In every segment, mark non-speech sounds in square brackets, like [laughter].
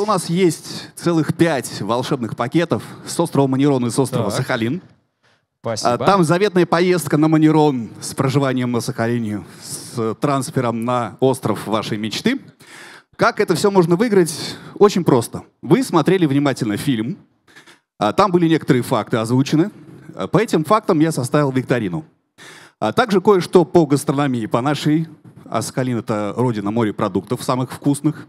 У нас есть целых пять волшебных пакетов с острова Манерон и с острова так. Сахалин. Спасибо. А, там заветная поездка на Манерон с проживанием на Сахалине, с трансфером на остров вашей мечты. Как это все можно выиграть? Очень просто. Вы смотрели внимательно фильм, а, там были некоторые факты озвучены. А, по этим фактам я составил викторину. А также кое-что по гастрономии, по нашей. А Сахалин — это родина морепродуктов самых вкусных.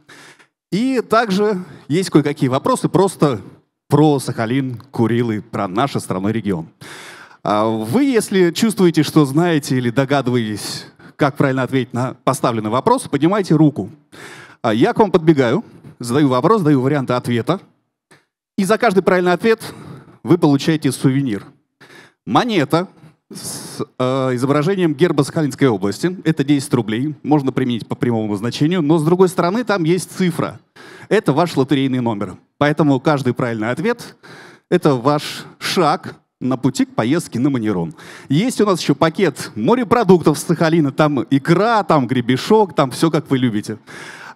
И также есть кое-какие вопросы просто про Сахалин, Курилы, про наш страной регион. А вы, если чувствуете, что знаете или догадываетесь, как правильно ответить на поставленный вопрос, поднимайте руку. А я к вам подбегаю, задаю вопрос, даю варианты ответа. И за каждый правильный ответ вы получаете сувенир. Монета с э, изображением герба Сахалинской области. Это 10 рублей, можно применить по прямому значению, но с другой стороны там есть цифра. Это ваш лотерейный номер. Поэтому каждый правильный ответ — это ваш шаг на пути к поездке на Манерон. Есть у нас еще пакет морепродуктов с Сахалина. Там икра, там гребешок, там все, как вы любите.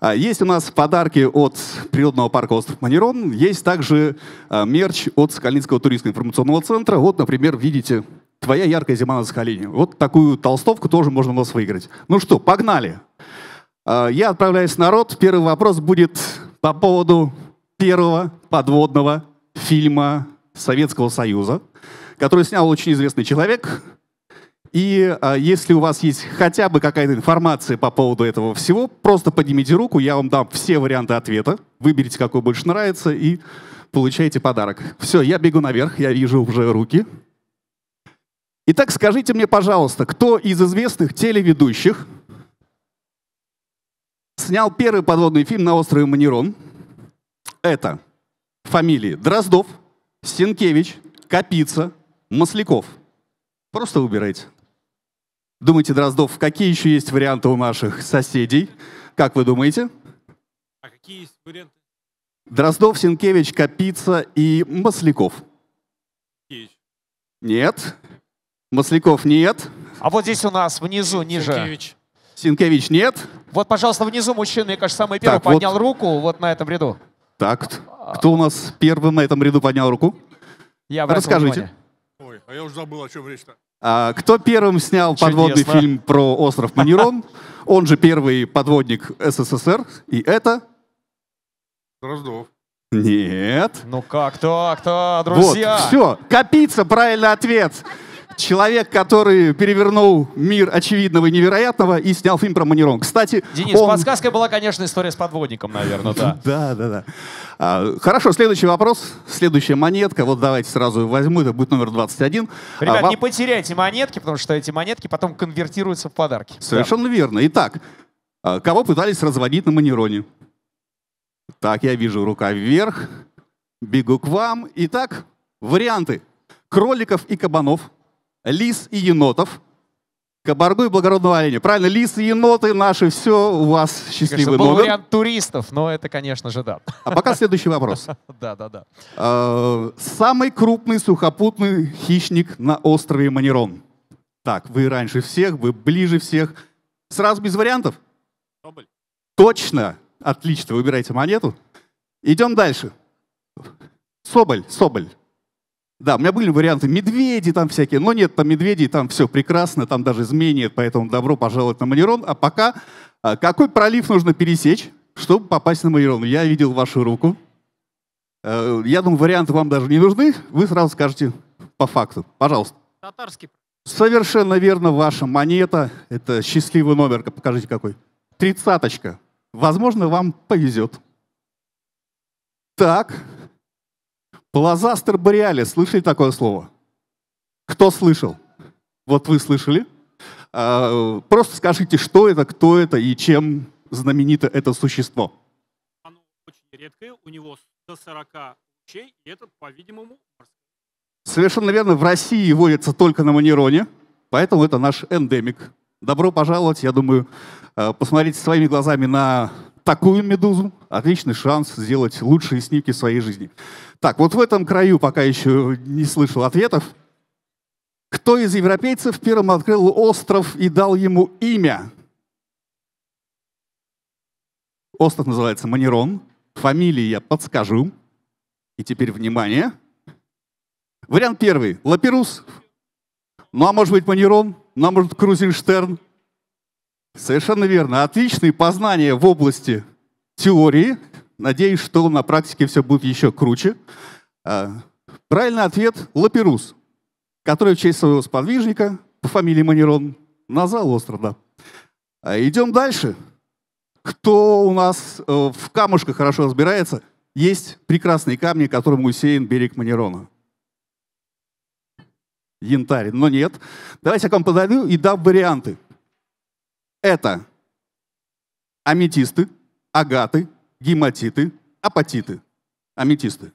А, есть у нас подарки от природного парка «Остров Манерон». Есть также а, мерч от Сахалинского туристско-информационного центра. Вот, например, видите твоя яркая зима на Сахалине. Вот такую толстовку тоже можно у нас выиграть. Ну что, погнали. А, я отправляюсь в народ. Первый вопрос будет по поводу первого подводного фильма Советского Союза, который снял очень известный человек. И а, если у вас есть хотя бы какая-то информация по поводу этого всего, просто поднимите руку, я вам дам все варианты ответа. Выберите, какой больше нравится, и получаете подарок. Все, я бегу наверх, я вижу уже руки. Итак, скажите мне, пожалуйста, кто из известных телеведущих снял первый подводный фильм на острове Манерон? Это фамилии Дроздов, Сенкевич, Капица, Масляков. Просто выбирайте. Думаете, Дроздов, какие еще есть варианты у наших соседей? Как вы думаете? А какие есть варианты? Дроздов, Сенкевич, Капица и Масляков. Сенкевич. Нет. Масляков нет. А вот здесь у нас внизу, ниже. Синкевич. Синкевич нет. Вот, пожалуйста, внизу мужчина, мне кажется, самый первый так, поднял вот. руку вот на этом ряду. Так, кто у нас первым на этом ряду поднял руку? Я Расскажите. Ой, а я уже забыл, о чем речь-то. А, кто первым снял Чудесно. подводный фильм про остров Манерон? Он же первый подводник СССР. И это... Дроздов. Нет. Ну как так-то, друзья? Вот, все, копится правильный ответ. Человек, который перевернул мир очевидного и невероятного и снял фильм про Манерон. Кстати, Денис, он... подсказкой была, конечно, история с подводником, наверное, [laughs] да. Да, да, да. хорошо, следующий вопрос, следующая монетка. Вот давайте сразу возьму, это будет номер 21. А, Ребят, а, не потеряйте монетки, потому что эти монетки потом конвертируются в подарки. Совершенно верно. Итак, а, кого пытались разводить на Манероне? Так, я вижу, рука вверх. Бегу к вам. Итак, варианты. Кроликов и кабанов – лис и енотов, кабаргу и благородного оленя. Правильно, лис и еноты наши, все у вас счастливый Конечно, был номер. вариант туристов, но это, конечно же, да. А пока следующий вопрос. [laughs] Да, да, да. А, самый крупный сухопутный хищник на острове Манерон. Так, вы раньше всех, вы ближе всех. Сразу без вариантов? Соболь. Точно. Отлично, выбирайте монету. Идем дальше. Соболь, Соболь. Да, у меня были варианты медведи там всякие, но нет, там медведи там все прекрасно, там даже змеи нет, поэтому добро пожаловать на Манерон. А пока, а, какой пролив нужно пересечь, чтобы попасть на Манерон? Я видел вашу руку. Э, я думаю, варианты вам даже не нужны, вы сразу скажете по факту. Пожалуйста. Татарский. Совершенно верно, ваша монета. Это счастливый номер, покажите какой. Тридцаточка. Возможно, вам повезет. Так, Плазастер бориалис. Слышали такое слово? Кто слышал? Вот вы слышали? А, просто скажите, что это, кто это и чем знаменито это существо. Оно очень редкое, у него до 40 лучей, и это, по-видимому, Совершенно верно, в России водится только на Манероне, поэтому это наш эндемик. Добро пожаловать, я думаю, а, посмотрите своими глазами на такую медузу. Отличный шанс сделать лучшие снимки своей жизни. Так, вот в этом краю пока еще не слышал ответов. Кто из европейцев первым открыл остров и дал ему имя? Остров называется Манерон. Фамилии я подскажу. И теперь внимание. Вариант первый. Лаперус. Ну а может быть Манерон? Ну а может Крузенштерн? Совершенно верно. Отличные познания в области теории – Надеюсь, что на практике все будет еще круче. А, правильный ответ – Лаперус, который в честь своего сподвижника по фамилии Манерон назвал Острова. Идем дальше. Кто у нас э, в камушках хорошо разбирается, есть прекрасные камни, которым усеян берег Манерона. Янтарь, но нет. Давайте я к вам подойду и дам варианты. Это аметисты, агаты, гематиты, апатиты, аметисты.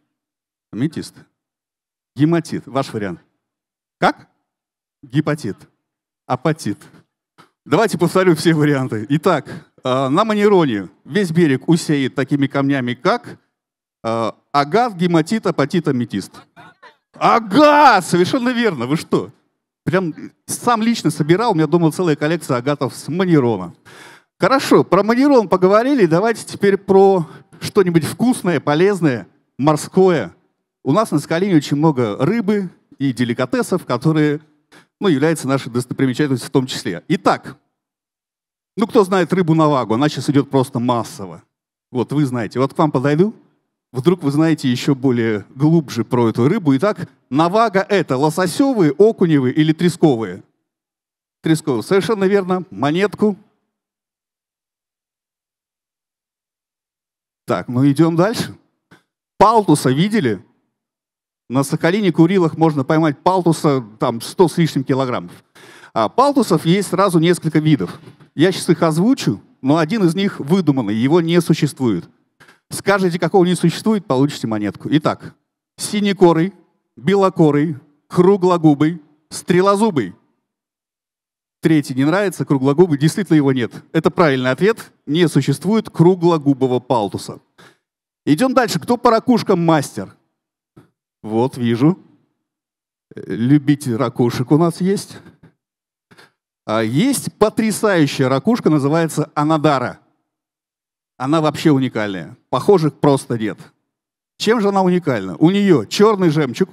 Аметисты. Гематит. Ваш вариант. Как? Гепатит. Апатит. Давайте повторю все варианты. Итак, э, на Манероне весь берег усеет такими камнями, как э, агат, гематит, апатит, аметист. Агат! Совершенно верно. Вы что? Прям сам лично собирал. У меня дома целая коллекция агатов с Манерона. Хорошо, про манерон поговорили, давайте теперь про что-нибудь вкусное, полезное, морское. У нас на Скалине очень много рыбы и деликатесов, которые ну, являются нашей достопримечательностью в том числе. Итак, ну кто знает рыбу навагу? она сейчас идет просто массово. Вот вы знаете, вот к вам подойду, вдруг вы знаете еще более глубже про эту рыбу. Итак, навага это лососевые, окуневые или тресковые? Тресковые, совершенно верно, монетку – Так, ну идем дальше. Палтуса видели? На Сахалине Курилах можно поймать палтуса там 100 с лишним килограммов. А палтусов есть сразу несколько видов. Я сейчас их озвучу, но один из них выдуманный, его не существует. Скажите, какого не существует, получите монетку. Итак, синекорый, белокорый, круглогубый, стрелозубый. Третий не нравится, круглогубый, действительно его нет. Это правильный ответ, не существует круглогубого палтуса. Идем дальше, кто по ракушкам мастер? Вот, вижу. Любитель ракушек у нас есть. А есть потрясающая ракушка, называется Анадара. Она вообще уникальная. Похожих просто нет. Чем же она уникальна? У нее черный жемчуг,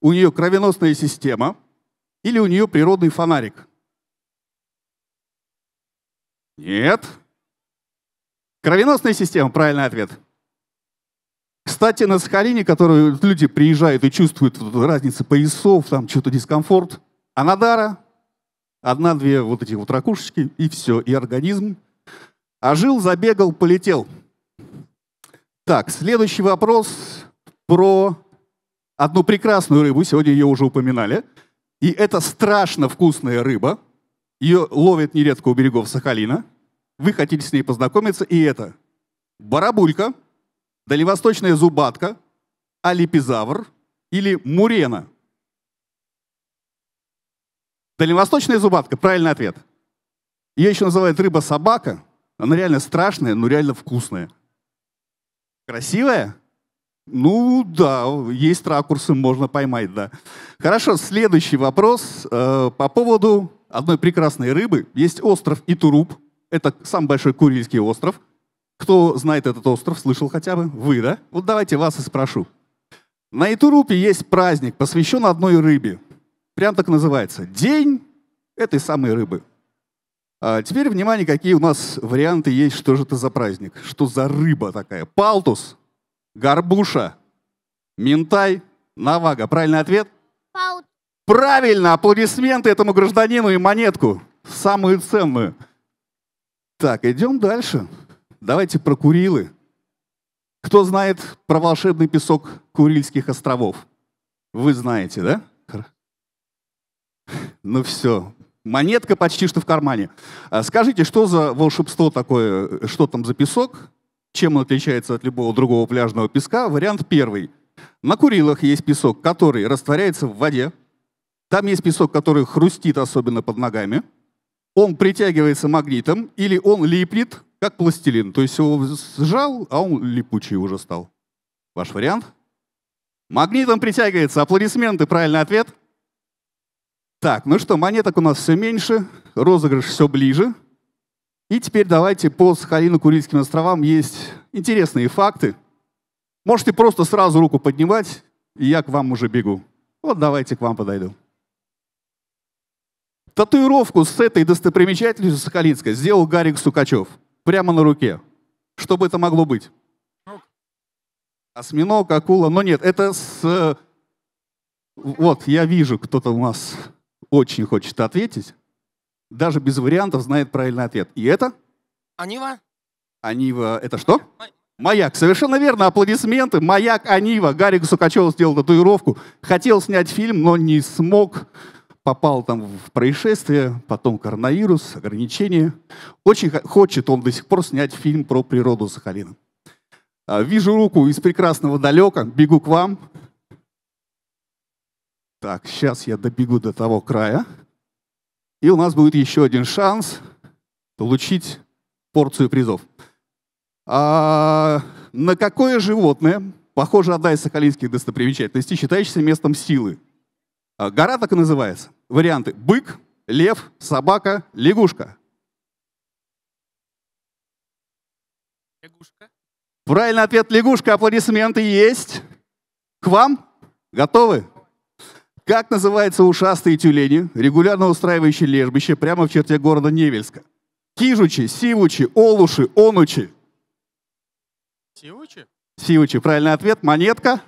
у нее кровеносная система или у нее природный фонарик – нет. Кровеносная система, правильный ответ. Кстати, на Сахалине, которые люди приезжают и чувствуют разницы поясов, там что-то дискомфорт, а Анадара, одна-две вот эти вот ракушечки, и все, и организм. ожил, а забегал, полетел. Так, следующий вопрос про одну прекрасную рыбу, сегодня ее уже упоминали. И это страшно вкусная рыба – ее ловят нередко у берегов Сахалина. Вы хотите с ней познакомиться, и это барабулька, дальневосточная зубатка, алипизавр или мурена. Дальневосточная зубатка, правильный ответ. Ее еще называют рыба-собака. Она реально страшная, но реально вкусная. Красивая? Ну да, есть ракурсы, можно поймать, да. Хорошо, следующий вопрос э, по поводу одной прекрасной рыбы есть остров Итуруп. Это самый большой Курильский остров. Кто знает этот остров, слышал хотя бы? Вы, да? Вот давайте вас и спрошу. На Итурупе есть праздник, посвящен одной рыбе. Прям так называется. День этой самой рыбы. А теперь, внимание, какие у нас варианты есть, что же это за праздник, что за рыба такая. Палтус, горбуша, ментай, навага. Правильный ответ? Правильно, аплодисменты этому гражданину и монетку, самую ценную. Так, идем дальше. Давайте про Курилы. Кто знает про волшебный песок Курильских островов? Вы знаете, да? Ну все, монетка почти что в кармане. А скажите, что за волшебство такое, что там за песок, чем он отличается от любого другого пляжного песка? Вариант первый. На Курилах есть песок, который растворяется в воде, там есть песок, который хрустит особенно под ногами. Он притягивается магнитом или он липнет, как пластилин. То есть его сжал, а он липучий уже стал. Ваш вариант? Магнитом притягивается. Аплодисменты, правильный ответ. Так, ну что, монеток у нас все меньше, розыгрыш все ближе. И теперь давайте по Сахалину-Курильским островам есть интересные факты. Можете просто сразу руку поднимать, и я к вам уже бегу. Вот давайте к вам подойду. Татуировку с этой достопримечательностью Сахалинской сделал Гарик Сукачев. Прямо на руке. Что бы это могло быть? Осьминог, акула. Но нет, это с... Вот, я вижу, кто-то у нас очень хочет ответить. Даже без вариантов знает правильный ответ. И это? Анива. Анива, это что? Маяк, совершенно верно, аплодисменты. Маяк Анива, Гарик Сукачев сделал татуировку. Хотел снять фильм, но не смог попал там в происшествие, потом коронавирус, ограничения. Очень хочет он до сих пор снять фильм про природу Сахалина. Вижу руку из прекрасного далека, бегу к вам. Так, сейчас я добегу до того края. И у нас будет еще один шанс получить порцию призов. А на какое животное, похоже, одна из сахалинских достопримечательностей, считающаяся местом силы? А, гора так и называется варианты. Бык, лев, собака, лягушка. Лягушка. Правильный ответ лягушка. Аплодисменты есть. К вам? Готовы? Как называются ушастые тюлени, регулярно устраивающие лежбище прямо в черте города Невельска? Кижучи, сивучи, олуши, онучи. Сивучи? Сивучи. Правильный ответ. Монетка.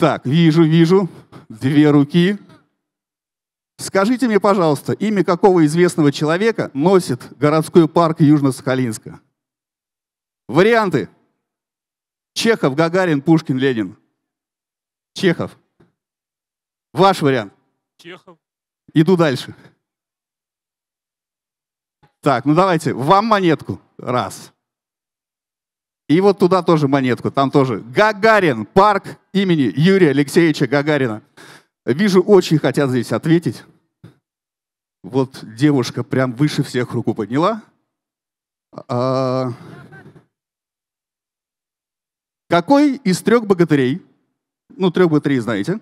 Так, вижу, вижу. Две руки. Скажите мне, пожалуйста, имя какого известного человека носит городской парк Южно-Сахалинска? Варианты. Чехов, Гагарин, Пушкин, Ленин. Чехов. Ваш вариант. Чехов. Иду дальше. Так, ну давайте, вам монетку. Раз. И вот туда тоже монетку, там тоже Гагарин, парк имени Юрия Алексеевича Гагарина. Вижу, очень хотят здесь ответить. Вот девушка прям выше всех руку подняла. А... Какой из трех богатырей, ну трех богатырей знаете,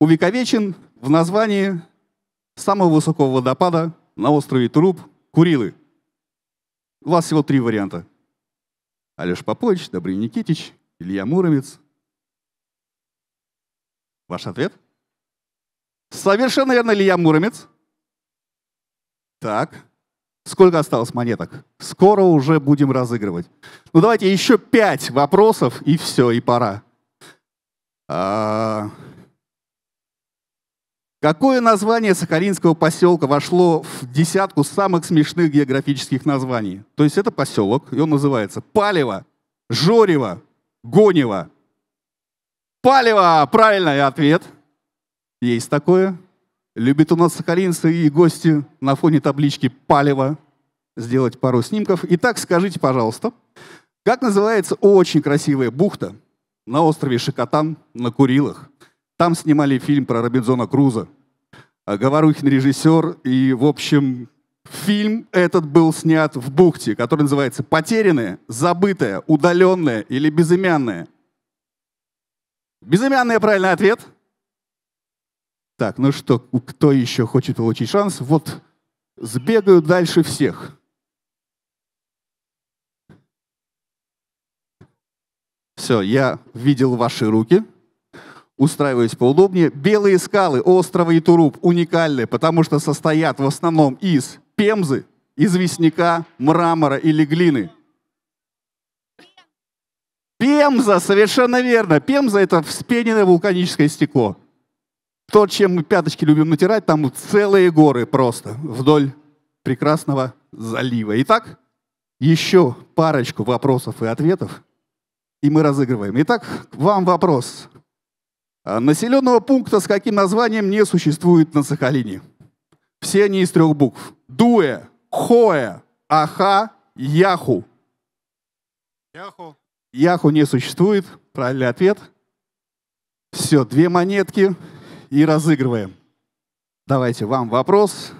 увековечен в названии самого высокого водопада на острове Труп Курилы? У вас всего три варианта. Алеш Попович, Добрый Никитич, Илья Муромец. Ваш ответ? Совершенно верно, Илья Муромец. Так, сколько осталось монеток? Скоро уже будем разыгрывать. Ну давайте еще пять вопросов, и все, и пора. А -а -а. Какое название Сахалинского поселка вошло в десятку самых смешных географических названий? То есть это поселок, и он называется Палево, Жорево, Гонево. Палево! Правильный ответ. Есть такое. Любит у нас сахалинцы и гости на фоне таблички «Палево» сделать пару снимков. Итак, скажите, пожалуйста, как называется очень красивая бухта на острове Шикотан на Курилах – там снимали фильм про Робинзона Круза. А Говорухин режиссер, и, в общем, фильм этот был снят в бухте, который называется «Потерянное, забытое, удаленное или безымянное». Безымянное – правильный ответ. Так, ну что, кто еще хочет получить шанс? Вот сбегаю дальше всех. Все, я видел ваши руки устраиваясь поудобнее. Белые скалы острова и туруп уникальны, потому что состоят в основном из пемзы, известняка, мрамора или глины. Пемза, совершенно верно. Пемза – это вспененное вулканическое стекло. То, чем мы пяточки любим натирать, там целые горы просто вдоль прекрасного залива. Итак, еще парочку вопросов и ответов, и мы разыгрываем. Итак, вам вопрос. А, населенного пункта с каким названием не существует на Сахалине. Все они из трех букв. Дуэ, Хоэ, Аха, Яху. Яху. Яху не существует. Правильный ответ. Все, две монетки и разыгрываем. Давайте, вам вопрос.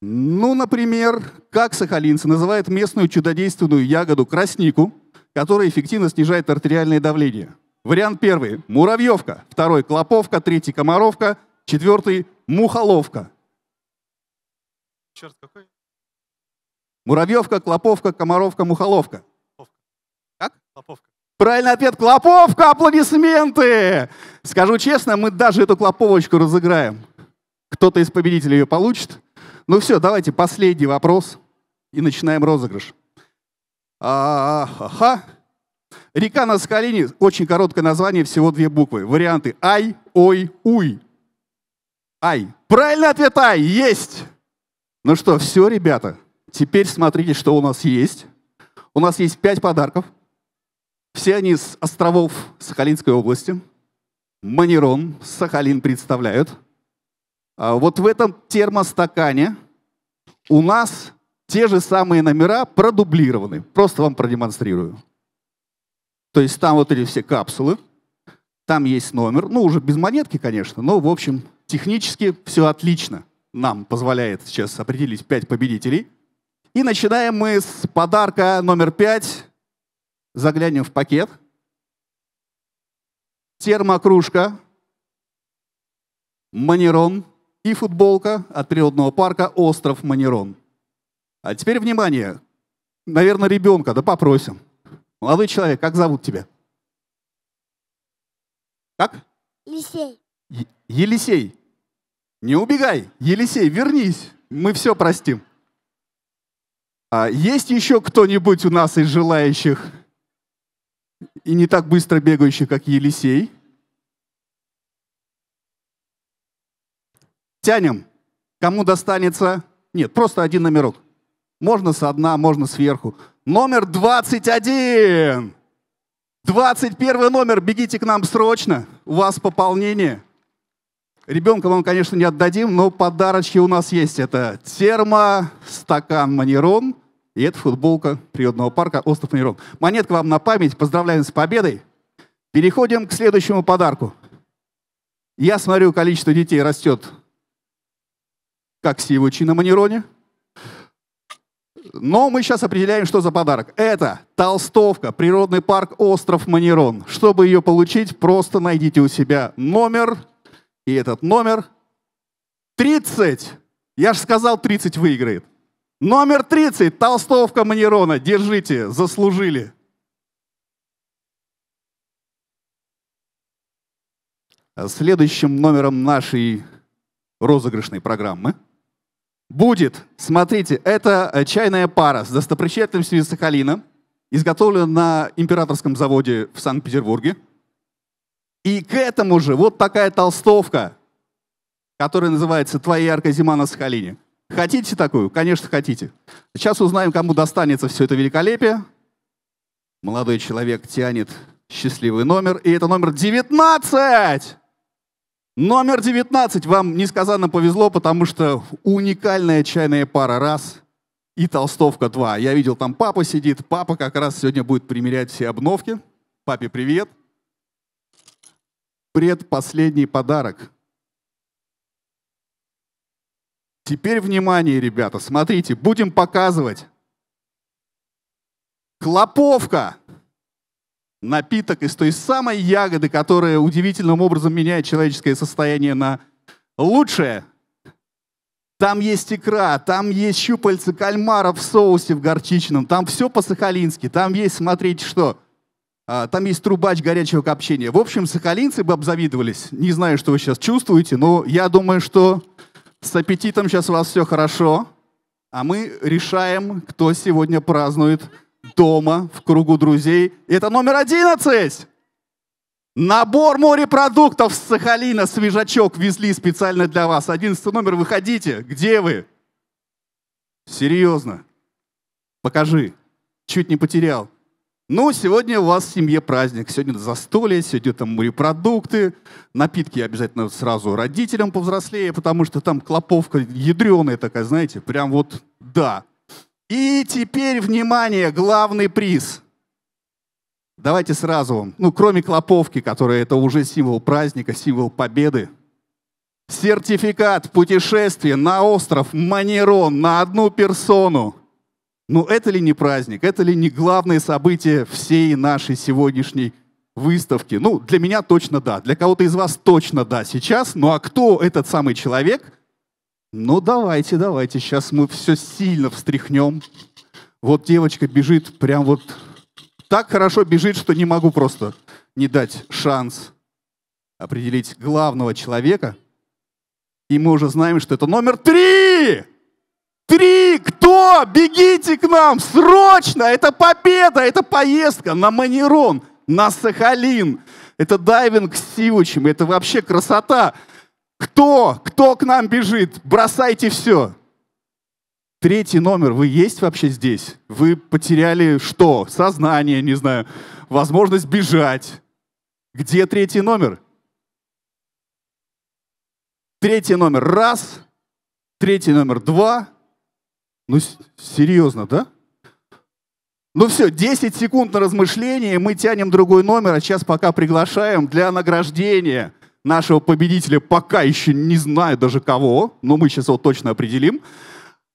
Ну, например, как сахалинцы называют местную чудодейственную ягоду краснику – который эффективно снижает артериальное давление. Вариант первый – муравьевка, второй – клоповка, третий – комаровка, четвертый – мухоловка. Черт, какой? Муравьевка, клоповка, комаровка, мухоловка. Клоповка. Как? Клоповка. Правильный ответ – клоповка, аплодисменты! Скажу честно, мы даже эту клоповочку разыграем. Кто-то из победителей ее получит. Ну все, давайте последний вопрос и начинаем розыгрыш а ха Река на Сахалине, очень короткое название, всего две буквы. Варианты ай, ой, уй. Ай. Правильный ответ ай, есть. Ну что, все, ребята, теперь смотрите, что у нас есть. У нас есть пять подарков. Все они с островов Сахалинской области. Манерон, Сахалин представляют. А вот в этом термостакане у нас те же самые номера продублированы. Просто вам продемонстрирую. То есть там вот эти все капсулы, там есть номер, ну уже без монетки, конечно, но в общем технически все отлично. Нам позволяет сейчас определить 5 победителей. И начинаем мы с подарка номер 5. Заглянем в пакет. Термокружка, манерон и футболка от природного парка «Остров Манерон». А теперь внимание. Наверное, ребенка, да попросим. Молодой человек, как зовут тебя? Как? Елисей. Е Елисей. Не убегай, Елисей, вернись. Мы все простим. А есть еще кто-нибудь у нас из желающих и не так быстро бегающих, как Елисей? Тянем. Кому достанется? Нет, просто один номерок. Можно со дна, можно сверху. Номер 21. 21 номер. Бегите к нам срочно. У вас пополнение. Ребенка вам, конечно, не отдадим, но подарочки у нас есть. Это термо, стакан Манерон и это футболка природного парка «Остров Манерон». Монетка вам на память. Поздравляем с победой. Переходим к следующему подарку. Я смотрю, количество детей растет, как сивучи на Манероне – но мы сейчас определяем, что за подарок. Это толстовка, природный парк «Остров Манерон». Чтобы ее получить, просто найдите у себя номер, и этот номер 30. Я же сказал, 30 выиграет. Номер 30, толстовка Манерона. Держите, заслужили. Следующим номером нашей розыгрышной программы – Будет. Смотрите, это э, чайная пара с достопримечательностями Сахалина, изготовлена на императорском заводе в Санкт-Петербурге. И к этому же вот такая толстовка, которая называется «Твоя яркая зима на Сахалине». Хотите такую? Конечно, хотите. Сейчас узнаем, кому достанется все это великолепие. Молодой человек тянет счастливый номер, и это номер 19! Номер 19. Вам несказанно повезло, потому что уникальная чайная пара раз и толстовка два. Я видел, там папа сидит. Папа как раз сегодня будет примерять все обновки. Папе привет. Предпоследний подарок. Теперь внимание, ребята, смотрите, будем показывать. Клоповка! напиток из той самой ягоды, которая удивительным образом меняет человеческое состояние на лучшее. Там есть икра, там есть щупальцы кальмара в соусе в горчичном, там все по-сахалински, там есть, смотрите, что, а, там есть трубач горячего копчения. В общем, сахалинцы бы обзавидовались. Не знаю, что вы сейчас чувствуете, но я думаю, что с аппетитом сейчас у вас все хорошо, а мы решаем, кто сегодня празднует дома, в кругу друзей. Это номер одиннадцать. Набор морепродуктов с Сахалина, свежачок везли специально для вас. Одиннадцатый номер, выходите. Где вы? Серьезно. Покажи. Чуть не потерял. Ну, сегодня у вас в семье праздник, сегодня застолье, сегодня там морепродукты, напитки обязательно сразу родителям повзрослее, потому что там клоповка ядреная такая, знаете, прям вот да. И теперь, внимание, главный приз. Давайте сразу вам, ну, кроме клоповки, которая это уже символ праздника, символ победы, сертификат путешествия на остров Манерон на одну персону. Ну, это ли не праздник? Это ли не главное событие всей нашей сегодняшней выставки? Ну, для меня точно да, для кого-то из вас точно да сейчас. Ну, а кто этот самый человек – ну давайте, давайте, сейчас мы все сильно встряхнем. Вот девочка бежит прям вот так хорошо бежит, что не могу просто не дать шанс определить главного человека. И мы уже знаем, что это номер три! Три! Кто? Бегите к нам! Срочно! Это победа! Это поездка на Манерон, на Сахалин! Это дайвинг с сивучем, это вообще красота! Кто? Кто к нам бежит? Бросайте все. Третий номер. Вы есть вообще здесь? Вы потеряли что? Сознание, не знаю, возможность бежать. Где третий номер? Третий номер раз, третий номер два. Ну, серьезно, да? Ну все, 10 секунд на размышление, мы тянем другой номер, а сейчас пока приглашаем для награждения – нашего победителя пока еще не знаю даже кого, но мы сейчас его точно определим.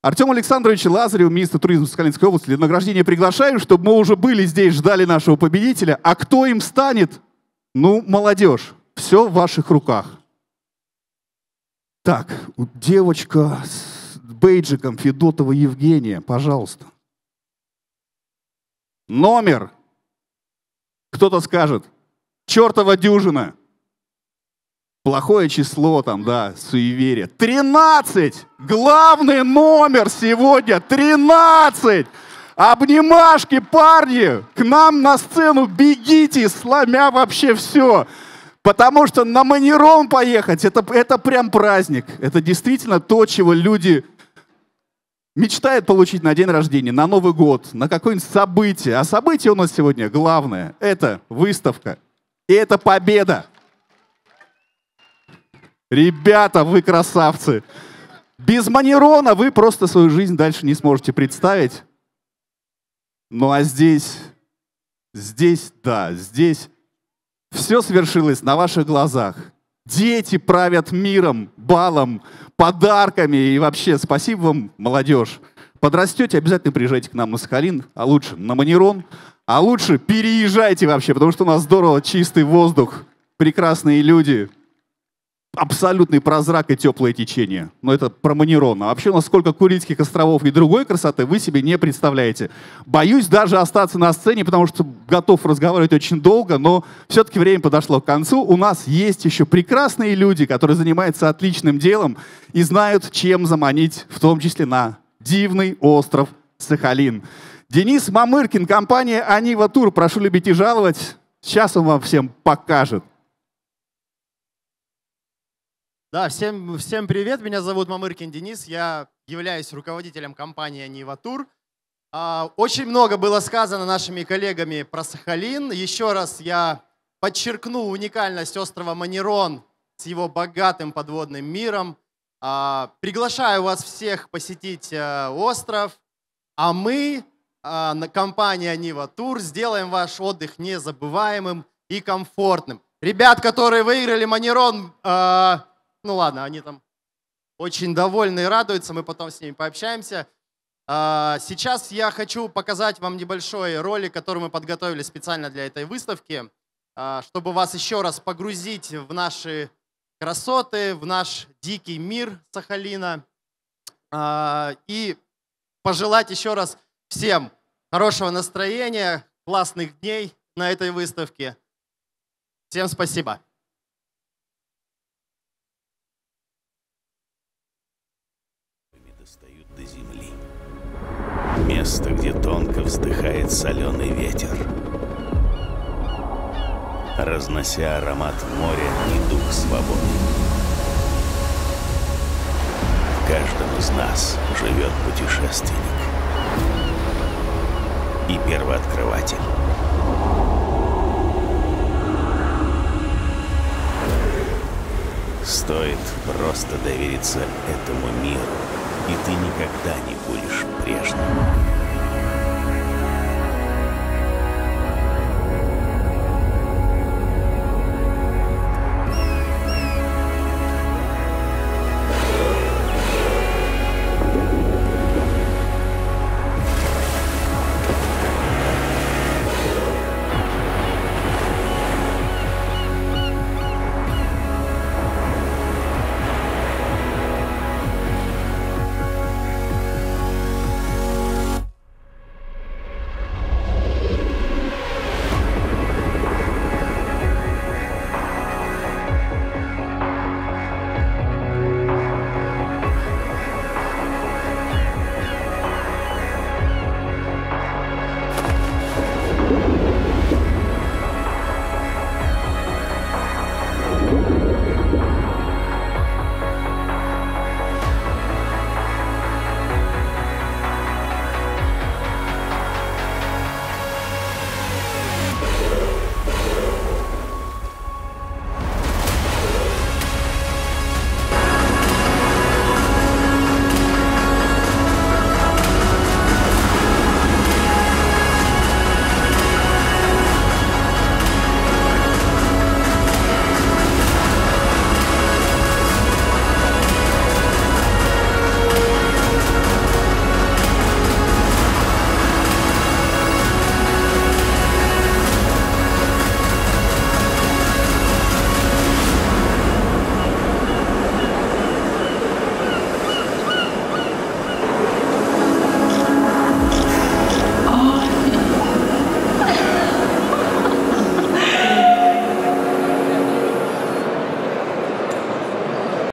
Артем Александрович Лазарев, министр туризма Сахалинской области, для награждения приглашаю, чтобы мы уже были здесь, ждали нашего победителя. А кто им станет? Ну, молодежь. Все в ваших руках. Так, девочка с бейджиком Федотова Евгения, пожалуйста. Номер. Кто-то скажет. Чертова дюжина. Плохое число там, да, суеверие. 13! Главный номер сегодня 13! Обнимашки, парни! К нам на сцену бегите, сломя вообще все! Потому что на Манерон поехать, это, это прям праздник. Это действительно то, чего люди мечтают получить на день рождения, на Новый год, на какое-нибудь событие. А событие у нас сегодня главное. Это выставка. И это победа. Ребята, вы красавцы! Без Манерона вы просто свою жизнь дальше не сможете представить. Ну а здесь, здесь, да, здесь все свершилось на ваших глазах. Дети правят миром, балом, подарками и вообще спасибо вам, молодежь. Подрастете, обязательно приезжайте к нам на Сахалин, а лучше на Манерон, а лучше переезжайте вообще, потому что у нас здорово чистый воздух, прекрасные люди – абсолютный прозрак и теплое течение. Но это про Манерона. А вообще насколько Курильских островов и другой красоты вы себе не представляете. Боюсь даже остаться на сцене, потому что готов разговаривать очень долго, но все-таки время подошло к концу. У нас есть еще прекрасные люди, которые занимаются отличным делом и знают, чем заманить, в том числе на дивный остров Сахалин. Денис Мамыркин, компания «Анива Тур». Прошу любить и жаловать. Сейчас он вам всем покажет. Да, всем, всем привет, меня зовут Мамыркин Денис, я являюсь руководителем компании «Нива Тур». А, очень много было сказано нашими коллегами про Сахалин. Еще раз я подчеркну уникальность острова Манерон с его богатым подводным миром. А, приглашаю вас всех посетить э, остров, а мы, а, компания «Нива Тур», сделаем ваш отдых незабываемым и комфортным. Ребят, которые выиграли Манерон, э, ну ладно, они там очень довольны и радуются, мы потом с ними пообщаемся. А, сейчас я хочу показать вам небольшой ролик, который мы подготовили специально для этой выставки, а, чтобы вас еще раз погрузить в наши красоты, в наш дикий мир Сахалина. А, и пожелать еще раз всем хорошего настроения, классных дней на этой выставке. Всем спасибо. достают до земли. Место, где тонко вздыхает соленый ветер, разнося аромат моря и дух свободы. В каждом из нас живет путешественник и первооткрыватель. Стоит просто довериться этому миру и ты никогда не будешь прежним.